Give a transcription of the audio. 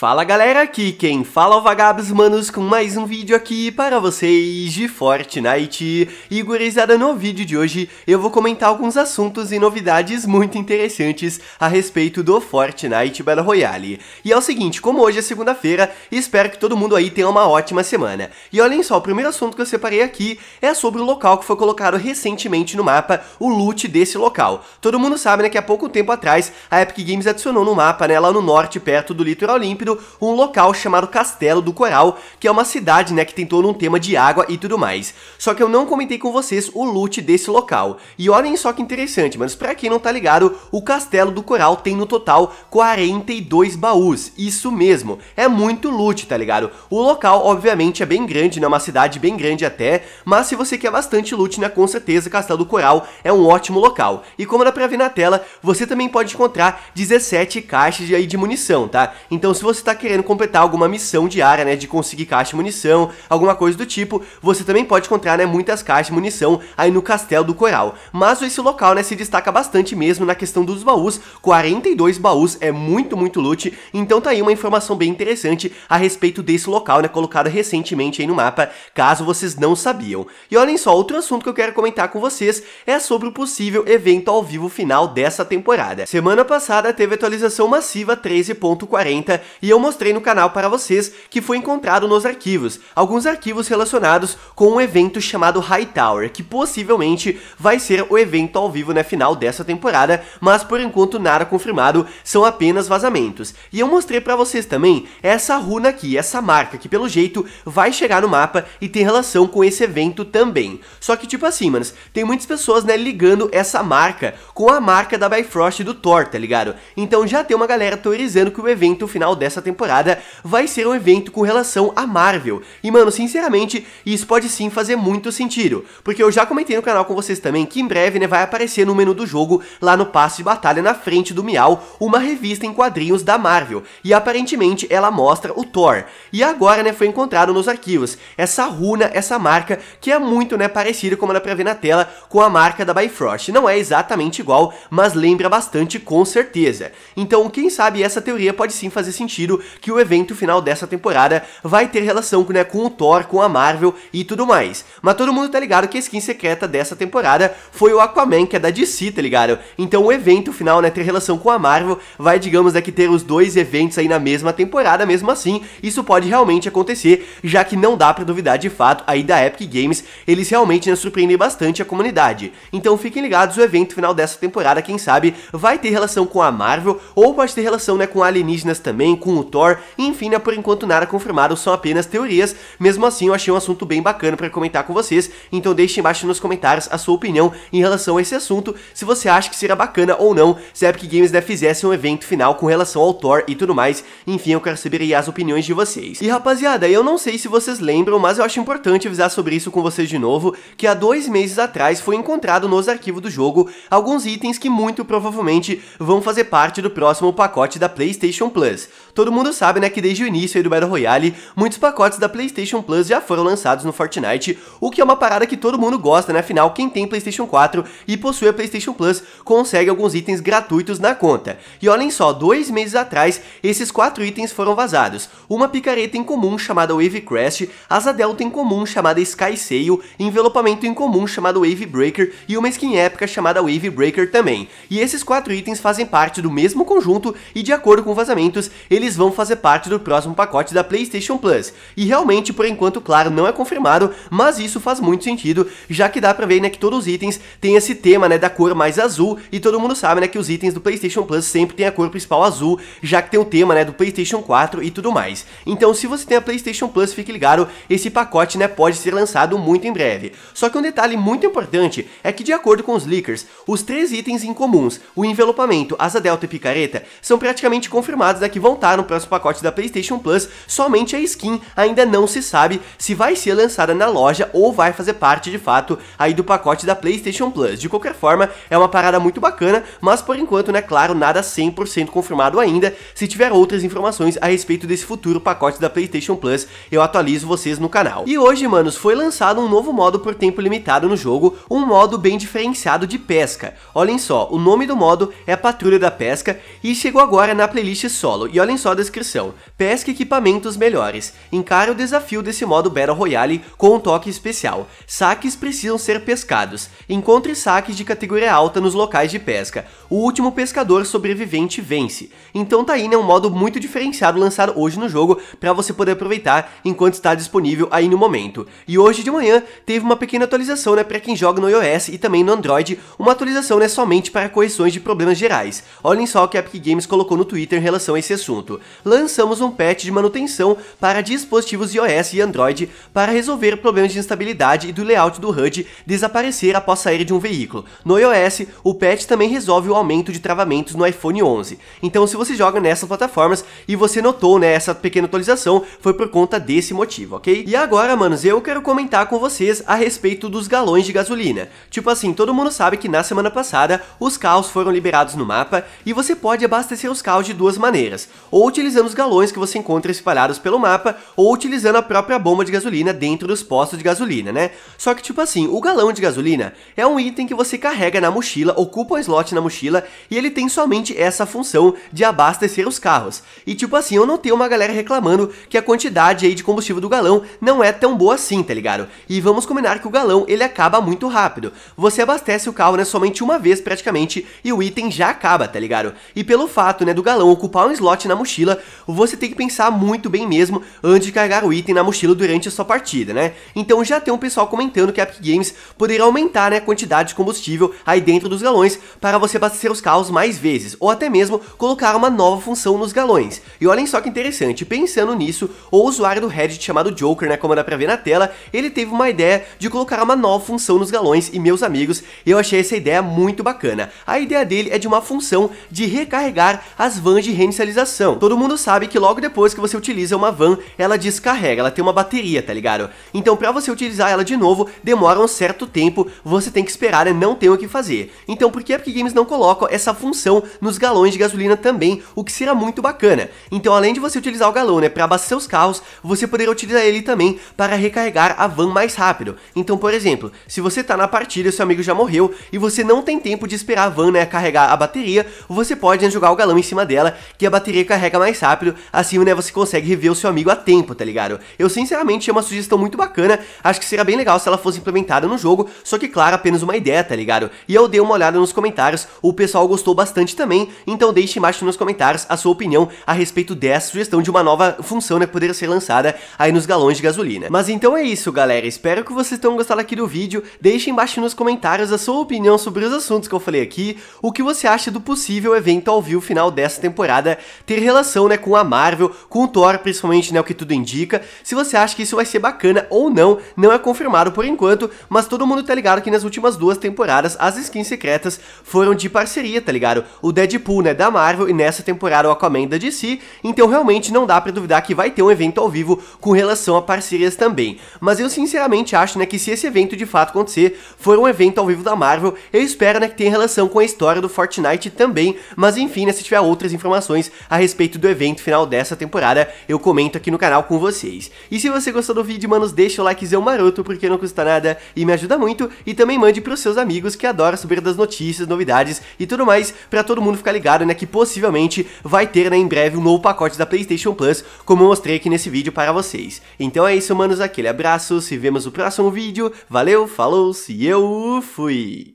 Fala galera, aqui quem fala é o Vagabos Manos com mais um vídeo aqui para vocês de Fortnite. E gurizada, no vídeo de hoje eu vou comentar alguns assuntos e novidades muito interessantes a respeito do Fortnite Battle Royale. E é o seguinte, como hoje é segunda-feira, espero que todo mundo aí tenha uma ótima semana. E olhem só, o primeiro assunto que eu separei aqui é sobre o local que foi colocado recentemente no mapa, o loot desse local. Todo mundo sabe né, que há pouco tempo atrás a Epic Games adicionou no mapa, né, lá no norte perto do litoral Olímpico construído um local chamado Castelo do Coral, que é uma cidade, né, que tem todo um tema de água e tudo mais. Só que eu não comentei com vocês o loot desse local. E olhem só que interessante, mas pra quem não tá ligado, o Castelo do Coral tem no total 42 baús, isso mesmo, é muito loot, tá ligado? O local, obviamente, é bem grande, né, uma cidade bem grande até, mas se você quer bastante loot, né, com certeza Castelo do Coral é um ótimo local. E como dá pra ver na tela, você também pode encontrar 17 caixas de, aí de munição, tá? Então se você você está querendo completar alguma missão diária, né, de conseguir caixa e munição, alguma coisa do tipo, você também pode encontrar, né, muitas caixas e munição aí no Castelo do Coral. Mas esse local, né, se destaca bastante mesmo na questão dos baús, 42 baús é muito, muito loot, então tá aí uma informação bem interessante a respeito desse local, né, colocado recentemente aí no mapa, caso vocês não sabiam. E olhem só, outro assunto que eu quero comentar com vocês é sobre o possível evento ao vivo final dessa temporada. Semana passada teve atualização massiva 13.40 e eu mostrei no canal para vocês que foi encontrado nos arquivos, alguns arquivos relacionados com um evento chamado Hightower, que possivelmente vai ser o evento ao vivo na final dessa temporada, mas por enquanto nada confirmado, são apenas vazamentos. E eu mostrei para vocês também essa runa aqui, essa marca que pelo jeito vai chegar no mapa e tem relação com esse evento também. Só que tipo assim, manos, tem muitas pessoas, né, ligando essa marca com a marca da Bifrost do Thor, tá ligado? Então já tem uma galera teorizando que o evento final dessa dessa temporada vai ser um evento com relação a Marvel. E, mano, sinceramente, isso pode sim fazer muito sentido, porque eu já comentei no canal com vocês também que em breve, né, vai aparecer no menu do jogo, lá no passe de batalha na frente do Miau, uma revista em quadrinhos da Marvel, e aparentemente ela mostra o Thor. E agora, né, foi encontrado nos arquivos essa runa, essa marca, que é muito, né, parecida, como dá pra ver na tela, com a marca da Bifrost. Não é exatamente igual, mas lembra bastante com certeza. Então, quem sabe essa teoria pode sim fazer sentido sentido que o evento final dessa temporada vai ter relação né, com o Thor, com a Marvel e tudo mais. Mas todo mundo tá ligado que a skin secreta dessa temporada foi o Aquaman, que é da DC, tá ligado? Então o evento final, né, ter relação com a Marvel, vai, digamos, é que ter os dois eventos aí na mesma temporada, mesmo assim, isso pode realmente acontecer, já que não dá para duvidar de fato aí da Epic Games, eles realmente né, surpreendem bastante a comunidade. Então fiquem ligados, o evento final dessa temporada, quem sabe, vai ter relação com a Marvel, ou pode ter relação, né, com alienígenas também, com com o Thor, enfim, né, por enquanto nada confirmado, são apenas teorias, mesmo assim eu achei um assunto bem bacana para comentar com vocês, então deixe embaixo nos comentários a sua opinião em relação a esse assunto, se você acha que seria bacana ou não, se a Epic Games né, fizesse um evento final com relação ao Thor e tudo mais, enfim, eu quero saber aí as opiniões de vocês. E rapaziada, eu não sei se vocês lembram, mas eu acho importante avisar sobre isso com vocês de novo, que há dois meses atrás foi encontrado nos arquivos do jogo alguns itens que muito provavelmente vão fazer parte do próximo pacote da PlayStation Plus. Todo mundo sabe, né, que desde o início do Battle Royale, muitos pacotes da PlayStation Plus já foram lançados no Fortnite, o que é uma parada que todo mundo gosta, né? Afinal, quem tem PlayStation 4 e possui a PlayStation Plus consegue alguns itens gratuitos na conta. E olhem só, dois meses atrás, esses quatro itens foram vazados: uma picareta em comum chamada Wave Crash, asa delta em comum chamada Sky Sail, envelopamento em comum chamado Wave Breaker e uma skin épica chamada Wave Breaker também. E esses quatro itens fazem parte do mesmo conjunto e, de acordo com vazamentos, eles eles vão fazer parte do próximo pacote da PlayStation Plus. E realmente, por enquanto, claro, não é confirmado, mas isso faz muito sentido, já que dá pra ver, né, que todos os itens têm esse tema, né, da cor mais azul, e todo mundo sabe, né, que os itens do PlayStation Plus sempre tem a cor principal azul, já que tem o tema, né, do PlayStation 4 e tudo mais. Então, se você tem a PlayStation Plus, fique ligado, esse pacote, né, pode ser lançado muito em breve. Só que um detalhe muito importante é que, de acordo com os leakers, os três itens incomuns, o envelopamento, asa delta e picareta, são praticamente confirmados, né, que vão estar para próximo pacote da PlayStation Plus, somente a skin ainda não se sabe se vai ser lançada na loja ou vai fazer parte de fato aí do pacote da PlayStation Plus. De qualquer forma, é uma parada muito bacana, mas por enquanto, né, claro, nada 100% confirmado ainda. Se tiver outras informações a respeito desse futuro pacote da PlayStation Plus, eu atualizo vocês no canal. E hoje, manos, foi lançado um novo modo por tempo limitado no jogo, um modo bem diferenciado de pesca. Olhem só, o nome do modo é Patrulha da Pesca e chegou agora na playlist solo. E olhem só só descrição. Pesque equipamentos melhores. Encare o desafio desse modo Battle Royale com um toque especial. Saques precisam ser pescados. Encontre saques de categoria alta nos locais de pesca. O último pescador sobrevivente vence. Então tá aí, né, um modo muito diferenciado lançado hoje no jogo para você poder aproveitar enquanto está disponível aí no momento. E hoje de manhã teve uma pequena atualização, né, para quem joga no iOS e também no Android, uma atualização, né, somente para correções de problemas gerais. Olhem só o que a Epic Games colocou no Twitter em relação a esse assunto lançamos um patch de manutenção para dispositivos iOS e Android para resolver problemas de instabilidade e do layout do HUD desaparecer após sair de um veículo. No iOS, o patch também resolve o aumento de travamentos no iPhone 11. Então, se você joga nessas plataformas e você notou né, essa pequena atualização, foi por conta desse motivo, ok? E agora, manos, eu quero comentar com vocês a respeito dos galões de gasolina. Tipo assim, todo mundo sabe que na semana passada os carros foram liberados no mapa e você pode abastecer os carros de duas maneiras, ou utilizando os galões que você encontra espalhados pelo mapa ou utilizando a própria bomba de gasolina dentro dos postos de gasolina, né? Só que tipo assim, o galão de gasolina é um item que você carrega na mochila, ocupa um slot na mochila e ele tem somente essa função de abastecer os carros. E tipo assim, eu não tenho uma galera reclamando que a quantidade aí de combustível do galão não é tão boa assim, tá ligado? E vamos combinar que o galão ele acaba muito rápido. Você abastece o carro né, somente uma vez praticamente e o item já acaba, tá ligado? E pelo fato né, do galão ocupar um slot na mochila, mochila, você tem que pensar muito bem mesmo antes de carregar o item na mochila durante a sua partida, né? Então já tem um pessoal comentando que a Epic Games poderia aumentar né, a quantidade de combustível aí dentro dos galões para você abastecer os carros mais vezes, ou até mesmo colocar uma nova função nos galões. E olhem só que interessante, pensando nisso, o usuário do Reddit chamado Joker, né, como dá pra ver na tela, ele teve uma ideia de colocar uma nova função nos galões e meus amigos, eu achei essa ideia muito bacana. A ideia dele é de uma função de recarregar as vans de reinicialização todo mundo sabe que logo depois que você utiliza uma van, ela descarrega, ela tem uma bateria, tá ligado? Então pra você utilizar ela de novo, demora um certo tempo, você tem que esperar e né? não tem o que fazer. Então por que a Epic Games não coloca essa função nos galões de gasolina também, o que será muito bacana? Então além de você utilizar o galão, né, pra abastecer os carros, você poderia utilizar ele também para recarregar a van mais rápido. Então, por exemplo, se você tá na partida, e seu amigo já morreu, e você não tem tempo de esperar a van, né, carregar a bateria, você pode né, jogar o galão em cima dela, que a bateria carrega carrega mais rápido, assim, né, você consegue rever o seu amigo a tempo, tá ligado? Eu, sinceramente, é uma sugestão muito bacana, acho que seria bem legal se ela fosse implementada no jogo, só que, claro, apenas uma ideia, tá ligado? E eu dei uma olhada nos comentários, o pessoal gostou bastante também, então deixe embaixo nos comentários a sua opinião a respeito dessa sugestão de uma nova função, né, que poderia ser lançada aí nos galões de gasolina. Mas então é isso, galera, espero que vocês tenham gostado aqui do vídeo, deixe embaixo nos comentários a sua opinião sobre os assuntos que eu falei aqui, o que você acha do possível evento ao vivo final dessa temporada ter relação relação, né, com a Marvel, com o Thor, principalmente, né, o que tudo indica. Se você acha que isso vai ser bacana ou não, não é confirmado por enquanto, mas todo mundo tá ligado que nas últimas duas temporadas as skins secretas foram de parceria, tá ligado? O Deadpool, né, da Marvel e nessa temporada o Aquaman da DC, então realmente não dá para duvidar que vai ter um evento ao vivo com relação a parcerias também. Mas eu sinceramente acho, né, que se esse evento de fato acontecer, for um evento ao vivo da Marvel, eu espero, né, que tenha relação com a história do Fortnite também, mas enfim, né, se tiver outras informações a respeito respeito do evento final dessa temporada, eu comento aqui no canal com vocês. E se você gostou do vídeo, manos, deixa o likezão maroto, porque não custa nada e me ajuda muito, e também mande pros seus amigos que adoram saber das notícias, novidades e tudo mais, pra todo mundo ficar ligado, né, que possivelmente vai ter, né, em breve um novo pacote da Playstation Plus, como eu mostrei aqui nesse vídeo para vocês. Então é isso, manos, aquele abraço, se vemos no próximo vídeo, valeu, falou, se eu fui!